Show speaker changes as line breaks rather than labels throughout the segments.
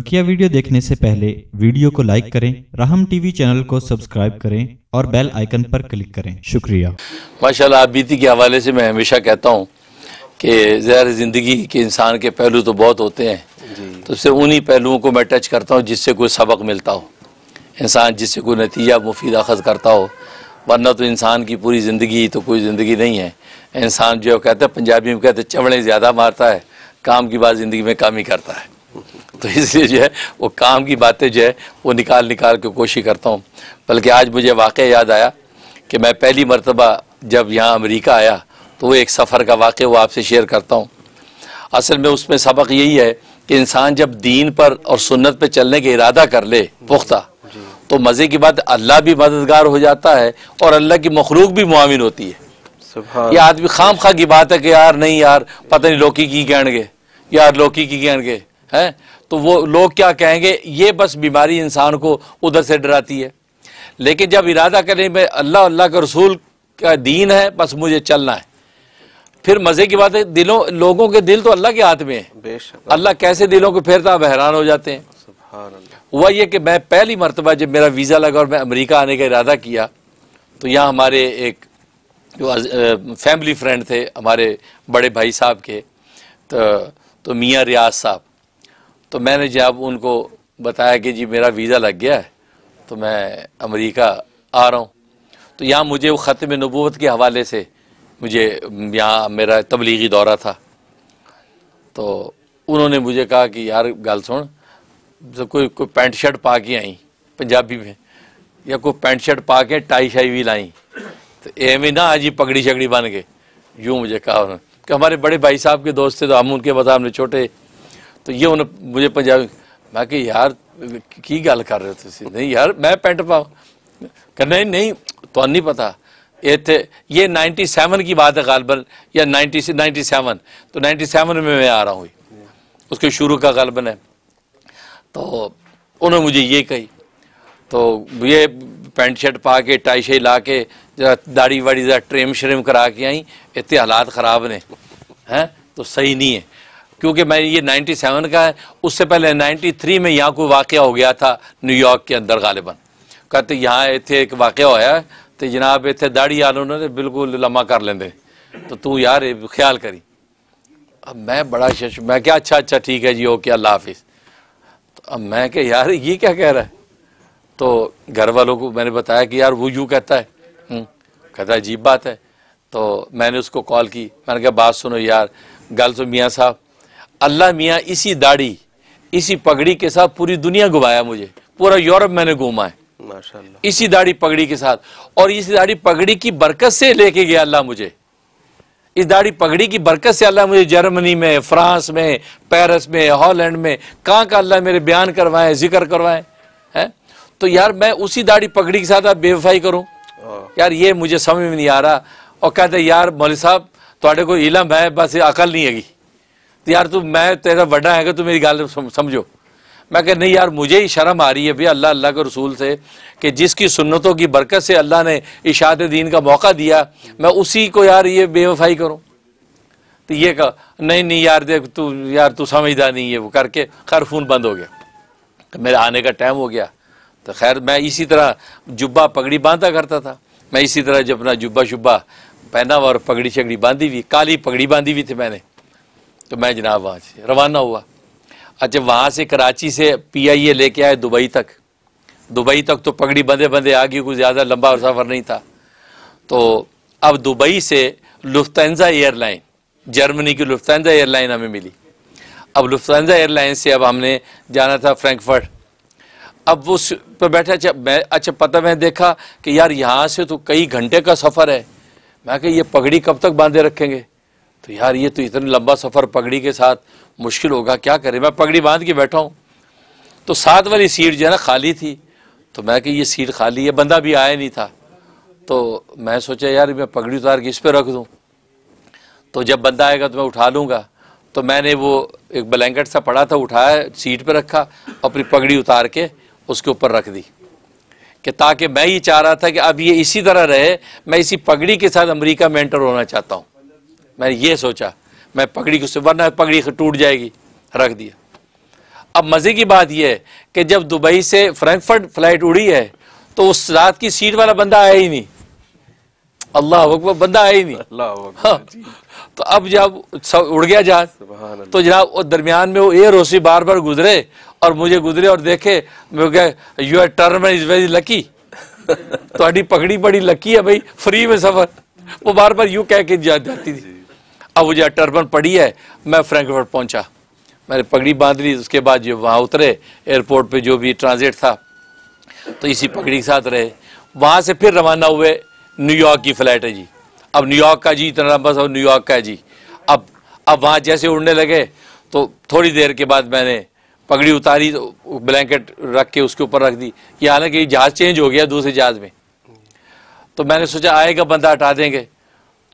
बकिया वीडियो देखने से पहले वीडियो को लाइक करें राहम टीवी चैनल को सब्सक्राइब करें और बेल आइकन पर क्लिक करें शुक्रिया माशाल्लाह आप बीती के हवाले से मैं हमेशा कहता हूँ कि जहर ज़िंदगी के इंसान के पहलू तो बहुत होते हैं तो सिर्फ उन्हीं पहलुओं को मैं टच करता हूँ जिससे कोई सबक मिलता हो इंसान जिससे कोई नतीजा मुफीद अखज़ करता हो वरना तो इंसान की पूरी ज़िंदगी तो कोई ज़िंदगी नहीं है इंसान जो कहता है पंजाबी में कहते हैं चमड़े ज़्यादा मारता है काम की बात ज़िंदगी में काम ही करता है तो इसलिए जो है वो काम की बातें जो है वो निकाल निकाल के कोशिश करता हूँ बल्कि आज मुझे वाक़ याद आया कि मैं पहली मरतबा जब यहाँ अमेरिका आया तो वो एक सफ़र का वाक़ वो आपसे शेयर करता हूँ असल में उसमें सबक यही है कि इंसान जब दीन पर और सुन्नत पर चलने का इरादा कर ले पुख्ता तो मज़े की बात अल्लाह भी मददगार हो जाता है और अल्लाह की मखलूक भी मुआविन होती है ये आदमी खाम खा की बात है कि यार नहीं यार पता नहीं लौकी की कहणगे यार लौकी की कहणगे हैं तो वो लोग क्या कहेंगे ये बस बीमारी इंसान को उधर से डराती है लेकिन जब इरादा करने में अल्लाह अल्लाह के रसूल का दीन है बस मुझे चलना है फिर मज़े की बात है दिलों लोगों के दिल तो अल्लाह के हाथ में है अल्लाह कैसे दिलों को फेरता आप हैरान हो जाते हैं हुआ यह कि मैं पहली मरतबा जब मेरा वीज़ा लगा और मैं अमेरिका आने का इरादा किया तो यहाँ हमारे एक जो फैमिली फ्रेंड थे हमारे बड़े भाई साहब के तो, तो मियाँ रियाज साहब तो मैंने जब उनको बताया कि जी मेरा वीज़ा लग गया है तो मैं अमेरिका आ रहा हूँ तो यहाँ मुझे वो में नबूत के हवाले से मुझे यहाँ मेरा तबलीगी दौरा था तो उन्होंने मुझे कहा कि यार गल सुन जो कोई कोई पैंट शर्ट पा के आई पंजाबी में या कोई पैंट शर्ट पा के टाई शाई भी लाई तो एम ना आज ही पगड़ी शगड़ी बन के यूँ मुझे कहा उन्होंने कि हमारे बड़े भाई साहब के दोस्त थे तो हम उनके बता हमने छोटे तो ये उन्हें मुझे पंजाबी मैं कि यार की गल कर रहे हो नहीं यार मैं पेंट पाओ कहना नहीं तो नहीं पता इतने ये सैवन की बात है गालबन या नाइनटी नाइनटी सैवन तो सैवन में मैं आ रहा हूँ उसके शुरू का गालबन है तो उन्होंने मुझे ये कही तो ये पेंट शर्ट पा के टाई शाई ला के जरा दाढ़ी वाड़ी जरा ट्रेम श्रेम करा के आई इतने हालात ख़राब ने हैं तो सही नहीं है क्योंकि मैं ये 97 का है उससे पहले 93 में यहाँ कोई वाक़ हो गया था न्यूयॉर्क के अंदर गालिबा कहते यहाँ इतने एक वाक़ होया तो जनाब इतने दाढ़ी आलो उन्होंने तो बिल्कुल लम्मा कर लेंदे तो तू यार ख्याल करी अब मैं बड़ा शश मैं क्या अच्छा अच्छा ठीक है जी ओके अल्लाह हाफिज़ तो अब मैं क्या यार ये क्या कह रहा है तो घर वालों को मैंने बताया कि यार वो यूँ कहता है हम्म, कहता है अजीब बात है तो मैंने उसको कॉल की मैंने कहा बात सुनो यार गल तो मियाँ साहब अल्लाह मियाँ इसी दाढ़ी इसी पगड़ी के साथ पूरी दुनिया घुमाया मुझे पूरा यूरोप मैंने घूमा है इसी दाढ़ी पगड़ी के साथ और इसी दाढ़ी पगड़ी की बरकत से लेके गया अल्लाह मुझे इस दाढ़ी पगड़ी की बरकत से अल्लाह मुझे जर्मनी में फ्रांस में पेरिस में हॉलैंड में कहाँ का अल्लाह मेरे बयान करवाए जिक्र करवाए हैं तो यार मैं उसी दाढ़ी पगड़ी के साथ आप बेवफाई करूँ हाँ। यार ये मुझे समझ में नहीं आ रहा और कहते यार मौली साहब थोड़े को इलम है बस अकल नहीं हैगी तो यार तू मैं तेरा बड़ा है तू मेरी गल समझो मैं कह नहीं यार मुझे ही शर्म आ रही है भैया अल्लाह अल्लाह के रसूल से कि जिसकी सुन्नतों की बरकत से अल्लाह ने इशात दीन का मौका दिया मैं उसी को यार ये बेवफाई करूँ तो ये कहा नहीं नहीं यार देख तू यार तू समझदा नहीं है वो करके खैर फ़ोन बंद हो गया तो मेरे आने का टाइम हो गया तो खैर मैं इसी तरह जुब्बा पगड़ी बांधा करता था मैं इसी तरह जब अपना जुब्बा शुब्बा पहना हुआ और पगड़ी शगड़ी बांधी हुई काली पगड़ी बांधी हुई थी मैंने तो मैं जनाब वहाँ से रवाना हुआ अच्छा वहाँ से कराची से पी आई ए लेके आए दुबई तक दुबई तक तो पगड़ी बंधे बंधे आ गई कुछ ज़्यादा लंबा सफ़र नहीं था तो अब दुबई से लुफ्तंजा एयरलाइन जर्मनी की लुफ्तंजा एयरलाइन हमें मिली अब लुफ्तंजा एयरलाइन से अब हमने जाना था फ्रैंकफर्ट अब उस पर बैठा अच्छा मैं अच्छा पता मैं देखा कि यार यहाँ से तो कई घंटे का सफ़र है मैं कह ये पगड़ी कब तक बांधे रखेंगे तो यार ये तो इतना लंबा सफ़र पगड़ी के साथ मुश्किल होगा क्या करें मैं पगड़ी बांध के बैठा हूँ तो साथ वाली सीट जो है ना खाली थी तो मैं कि ये सीट खाली है बंदा भी आया नहीं था तो मैं सोचा यार मैं पगड़ी उतार के इस पर रख दूँ तो जब बंदा आएगा तो मैं उठा लूँगा तो मैंने वो एक ब्लैंकेट सा पड़ा था उठाया सीट पर रखा अपनी पगड़ी उतार के उसके ऊपर रख दी कि ताकि मैं ये चाह रहा था कि अब ये इसी तरह रहे मैं इसी पगड़ी के साथ अमेरिका में एंटर होना चाहता हूँ मैंने ये सोचा मैं पगड़ी को वरना पगड़ी टूट जाएगी रख दिया अब मज़े की बात यह है कि जब दुबई से फ्रैंकफर्ट फ्लाइट उड़ी है तो उस रात की सीट वाला बंदा आया ही नहीं अल्लाह बंदा आया ही नहीं अल्लाह हाँ। तो अब जब सब उड़ गया जहाज तो जनाब दरमियान में वो एयर होशी बार बार गुजरे और मुझे गुजरे और देखे मैं your term is very lucky तो पगड़ी बड़ी लकी है भाई फ्री में सफर वो बार बार यू कह के जाती थी अब मुझे टर्बन पड़ी है मैं फ्रैंकफर्ट पहुंचा मैंने पगड़ी बांध ली उसके बाद जो वहाँ उतरे एयरपोर्ट पे जो भी ट्रांजिट था तो इसी पगड़ी के साथ रहे वहाँ से फिर रवाना हुए न्यूयॉर्क की फ़्लाइट है जी अब न्यूयॉर्क का जी इतना लंबा अब न्यूयॉर्क का है जी अब अब वहाँ जैसे उड़ने लगे तो थोड़ी देर के बाद मैंने पगड़ी उतारी तो ब्लैंकेट रख के उसके ऊपर रख दी ये हालांकि जहाज़ चेंज हो गया दूसरे जहाज़ में तो मैंने सोचा आएगा बंदा हटा देंगे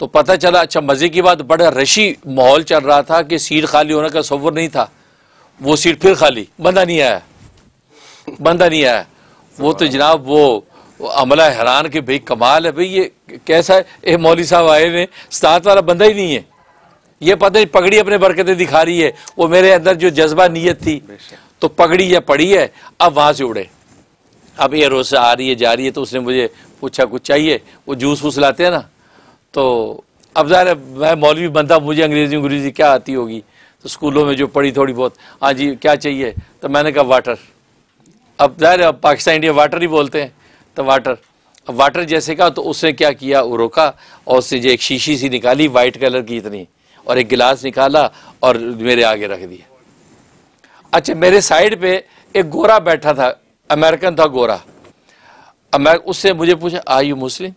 तो पता चला अच्छा मज़े की बात बड़ा रशी माहौल चल रहा था कि सीट खाली होने का सफर नहीं था वो सीट फिर खाली बंदा नहीं आया बंदा नहीं आया वो तो जनाब वो अमला हैरान कि भाई कमाल है भाई ये कैसा है ए मौली साहब आए ने साथ वाला बंदा ही नहीं है ये पता नहीं पगड़ी अपने बरकतें दिखा रही है वो मेरे अंदर जो जज्बा नीयत थी तो पगड़ी या पड़ी है अब वहां से उड़े अब ये रोज आ रही है जा रही है तो उसने मुझे पूछा कुछ चाहिए वो जूस वूस लाते हैं ना तो अब ज़ाहिर मैं मौलवी बनता मुझे अंग्रेज़ी अंग्रेजी क्या आती होगी तो स्कूलों में जो पढ़ी थोड़ी बहुत हाँ जी क्या चाहिए तो मैंने कहा वाटर अब ज़ाहिर अब पाकिस्तान इंडिया वाटर ही बोलते हैं तो वाटर अब वाटर जैसे कहा तो उसने क्या किया वो रोका और उससे जो एक शीशी सी निकाली वाइट कलर की इतनी और एक गिलास निकाला और मेरे आगे रख दिया अच्छा मेरे साइड पे एक गोरा बैठा था अमेरिकन था गोरा अब मैं उससे मुझे पूछा आई यू मुस्लिम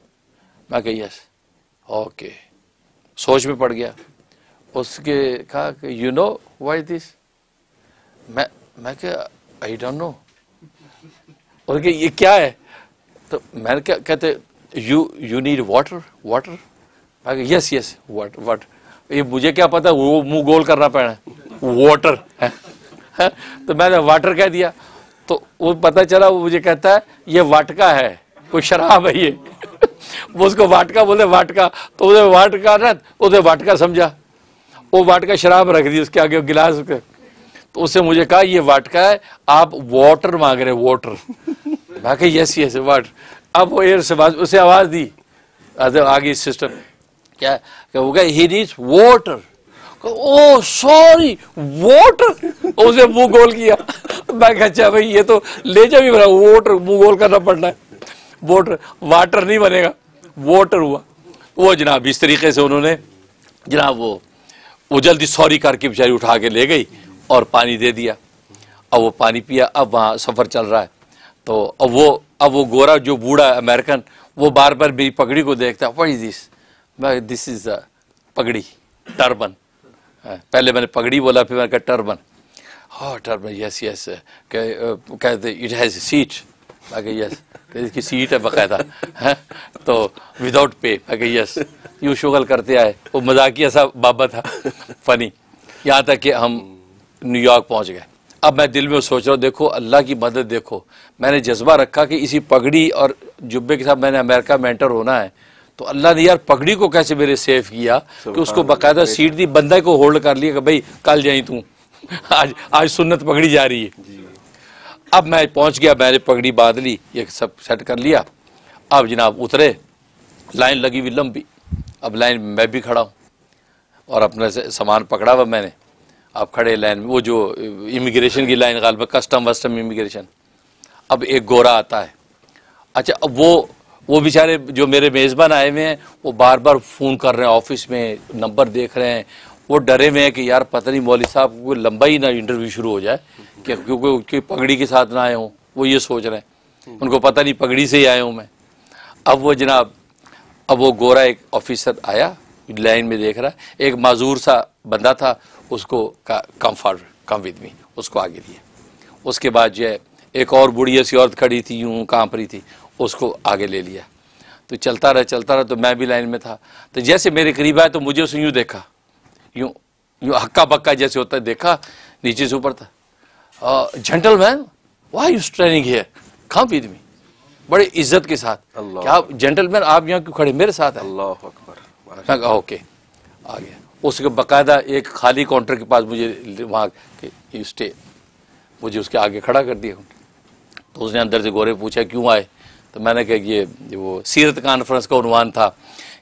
मैं कही यस ओके सोच में पड़ गया उसके कहा कि यू नो वाई दिस मैं मैं क्या आई डोंट नो और कि ये क्या है तो मैंने क्या कहते you you need water water मैं यस यस वाट वाट ये मुझे क्या पता वो मुंह गोल करना पड़ा वाटर तो मैंने वाटर कह दिया तो वो पता चला वो मुझे कहता है ये वाटका है कोई शराब है ये वो उसको वाटका बोले वाटका तो उसे वाटका ना उसे वाटका समझा वो वाटका शराब रख दी उसके आगे गिलास के तो उसने मुझे कहा ये वाटका है आप वाटर मांग रहे वाटर बाकी यस यस वाटर अब वो एयर से बात उसे आवाज़ दी आगे सिस्टम क्या क्या वो गया he needs water oh sorry what उसने मुंह गोल किया मैं अच्छा भाई ये तो जा भी बना वोटर मुंह गोल करना पड़ना है वोटर वाटर नहीं बनेगा वोटर हुआ वो जनाब इस तरीके से उन्होंने जनाब वो वो जल्दी सॉरी करके बेचारी उठा के ले गई और पानी दे दिया अब वो पानी पिया अब वहाँ सफ़र चल रहा है तो अब वो अब वो गोरा जो बूढ़ा अमेरिकन वो बार बार मेरी पगड़ी को देखता है वही दिस मैं दिस इज़ पगड़ी टर्बन हाँ, पहले मैंने पगड़ी बोला फिर मैंने कहा टर्बन हाँ टर्बन यस यस कहते इट हैज़ सीट मैं यस इसकी सीट है बकायदा तो विदाउट पे मैं यस यू शुगल करते आए वो मजाकिया सा बाबा था फ़नी यहाँ तक कि हम न्यूयॉर्क पहुँच गए अब मैं दिल में सोच रहा हूँ देखो अल्लाह की मदद देखो मैंने जज्बा रखा कि इसी पगड़ी और जुब्बे के साथ मैंने अमेरिका में एंटर होना है तो अल्लाह ने यार पगड़ी को कैसे मेरे सेव किया कि उसको बाकायदा सीट दी बंदा को होल्ड कर लिया कि भाई कल जाई तू आज आज सुन्नत पगड़ी जा रही है अब मैं पहुंच गया मैंने पगड़ी बांध ली ये सब सेट कर लिया अब जनाब उतरे लाइन लगी हुई लंबी अब लाइन मैं भी खड़ा हूँ और से सामान पकड़ा हुआ मैंने अब खड़े लाइन में वो जो इमिग्रेशन की लाइन गाल कस्टम वस्टम इमिग्रेशन अब एक गोरा आता है अच्छा अब वो वो बेचारे जो मेरे मेज़बान आए हुए हैं वो बार बार फ़ोन कर रहे हैं ऑफिस में नंबर देख रहे हैं वो डरे हुए हैं कि यार पता नहीं मौली साहब को लंबा ही ना इंटरव्यू शुरू हो जाए कि क्योंकि उनकी पगड़ी के साथ ना आए हों वो ये सोच रहे हैं उनको पता नहीं पगड़ी से ही आया हूँ मैं अब वो जनाब अब वो गोरा एक ऑफिसर आया लाइन में देख रहा है एक माजूर सा बंदा था उसको कम फॉर कम विद मी उसको आगे दिया उसके बाद जो है एक और बुढ़िया सी औरत खड़ी थी यूँ कांप रही थी उसको आगे ले लिया तो चलता रहा चलता रहा तो मैं भी लाइन में था तो जैसे मेरे करीब आया तो मुझे उसने यूँ देखा यूँ यूँ हक्का बक्का जैसे होता है देखा नीचे से ऊपर था gentleman why you training you come with me बड़े इज्जत के साथ कि आप जेंटलमैन आप यहाँ क्यों खड़े मेरे साथ अल्लाह अकबर ओके आ गया उसके बकायदा एक खाली काउंटर के पास मुझे वहाँ स्टे मुझे उसके आगे खड़ा कर दिया तो उसने अंदर से गोरे पूछा क्यों आए तो मैंने कहा ये वो सीरत कॉन्फ्रेंस का उनवान था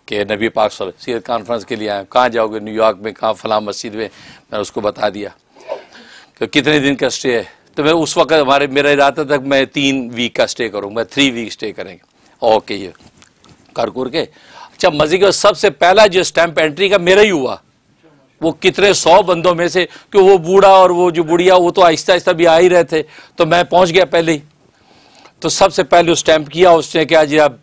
कि नबी पाक सीरत कॉन्फ्रेंस के लिए आए कहाँ जाओगे न्यूयॉर्क में कहाँ फ़लाम मस्जिद में मैंने उसको बता दिया तो कितने दिन का स्टे है तो मैं उस वक्त हमारे मेरा इरादा था मैं तीन वीक का स्टे करूँगा थ्री वीक स्टे करेंगे ओके ये कर कुर के अच्छा मजे के सबसे पहला जो स्टैंप एंट्री का मेरा ही हुआ वो कितने सौ बंदों में से क्यों वो बूढ़ा और वो जो बुढ़िया वो तो आहिस्ता आहिस्ता भी आ ही रहे थे तो मैं पहुंच गया पहले ही तो सबसे पहले उस स्टैंप किया उसने जी आप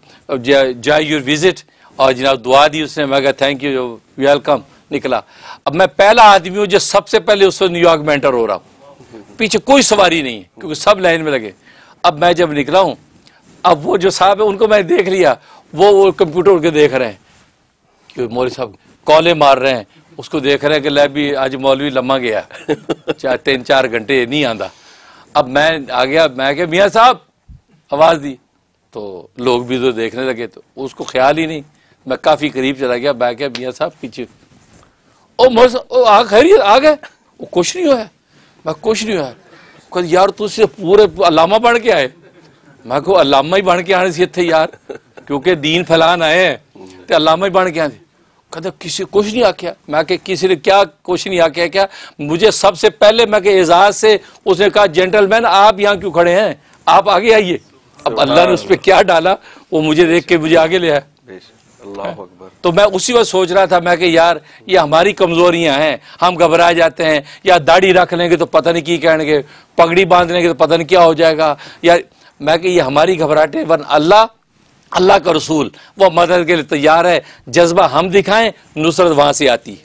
जाए योर विज़िट और जनाब दुआ दी उसने मैं कहा थैंक यू वेलकम निकला अब मैं पहला आदमी हूं जो सबसे पहले उस वक्त न्यूयॉर्क में एंटर हो रहा हूं पीछे कोई सवारी नहीं है क्योंकि सब लाइन में लगे अब मैं जब निकला हूं अब वो जो साहब है उनको मैं देख लिया वो वो कंप्यूटर उनके देख रहे हैं कि मौलवी साहब कॉले मार रहे हैं उसको देख रहे हैं कि लै भी आज मौलवी लम्मा गया चार तीन चार घंटे नहीं आंदा अब मैं आ गया मैं क्या मियाँ साहब आवाज़ दी तो लोग भी तो देखने लगे तो उसको ख्याल ही नहीं मैं काफ़ी करीब चला गया मैं क्या मियाँ साहब पीछे ਉਹ आ गए कुछ नहीं ਆ मैं कुछ नहीं हुआ कहते यार तू सिर्फ पूरे अलामा बन के आए मैं को अलामा ही बन के आने से इतने यार क्योंकि दीन फैलान आए हैं तो अलामा ही बन के आने कहते किसी कुछ नहीं आख्या मैं कि किसी ने क्या कुछ नहीं आख्या क्या मुझे सबसे पहले मैं कि एजाज से उसने कहा जेंटलमैन आप यहाँ क्यों खड़े हैं आप आगे आइए अब अल्लाह ने उस पर क्या डाला वो मुझे देख के मुझे आगे ले आया हाँ। तो मैं उसी वक्त सोच रहा था मैं कि यार ये हमारी कमजोरियां हैं हम घबरा जाते हैं या दाढ़ी रख लेंगे तो पता नहीं की कहेंगे पगड़ी बांध लेंगे तो पता नहीं क्या हो जाएगा या मैं कि ये हमारी घबराहटे वन अल्लाह अल्लाह का रसूल वह मदद के लिए तैयार है जज्बा हम दिखाएं नुसरत वहां से आती है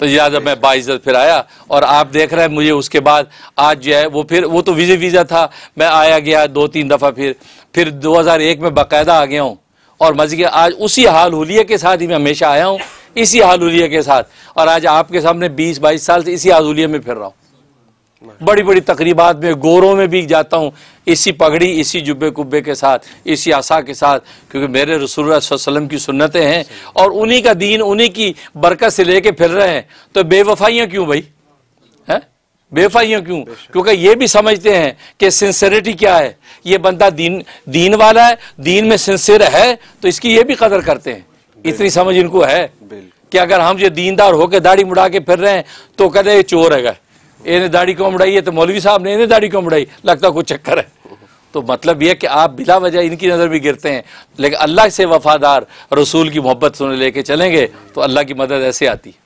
तो याद मैं बाईज फिर आया और आप देख रहे हैं मुझे उसके बाद आज जो है वो फिर वो तो वीज़ा वीज़ा था मैं आया गया दो तीन दफ़ा फिर फिर 2001 में बाकायदा आ गया हूँ और मजीद आज उसी हाल हलिया के साथ ही मैं हमेशा आया हूँ इसी हाल हलिया के साथ और आज आपके सामने बीस बाईस साल से इसी हाल हलिया में फिर रहा हूँ बड़ी बड़ी तकरीबात में गोरों में भी जाता हूँ इसी पगड़ी इसी जुब्बे कुब्बे के साथ इसी आशा के साथ क्योंकि मेरे रसूल वसलम की सुन्नतें हैं और उन्हीं का दीन उन्हीं की बरकत से लेके फिर रहे हैं तो बेवफाइयाँ क्यों भाई बेफाइयों क्यों क्योंकि ये भी समझते हैं कि सिंसेरिटी क्या है ये बंदा दीन दीन वाला है दीन में सिंसेर है तो इसकी ये भी कदर करते हैं इतनी समझ इनको है कि अगर हम जो दीनदार होकर दाढ़ी मुड़ा के फिर रहे हैं तो कहते ये चोर है इन्हें दाढ़ी क्यों मुड़ाई है तो मौलवी साहब ने इन्हें दाढ़ी क्यों मुड़ाई लगता कुछ चक्कर है तो मतलब यह कि आप बिला वजह इनकी नज़र भी गिरते हैं लेकिन अल्लाह से वफादार रसूल की मोहब्बत सुने लेके चलेंगे तो अल्लाह की मदद ऐसे आती है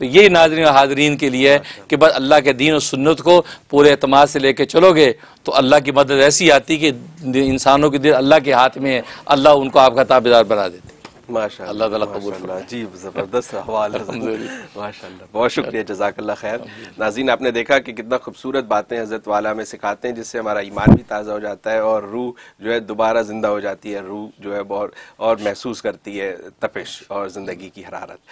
तो ये नाजरन हाजरीन के लिए है कि बस अल्लाह के दीन और सुन्नत को पूरे अतम से लेके चलोगे तो अल्लाह की मदद ऐसी आती कि इंसानों के दिल अल्लाह के हाथ में है अल्लाह उनको आपका ताबेदार बना देते माशा अल्लाह जी ज़बरदस्त माशा बहुत शुक्रिया जजाकल्ला खैर नाजीन आपने देखा कि कितना खूबसूरत बातें हज़रत वाला में सिखाते हैं जिससे हमारा ईमान भी ताज़ा हो जाता है और रूह जो है दोबारा ज़िंदा हो जाती है रूह जो है बहुत और महसूस करती है तपिश और ज़िंदगी की हरारत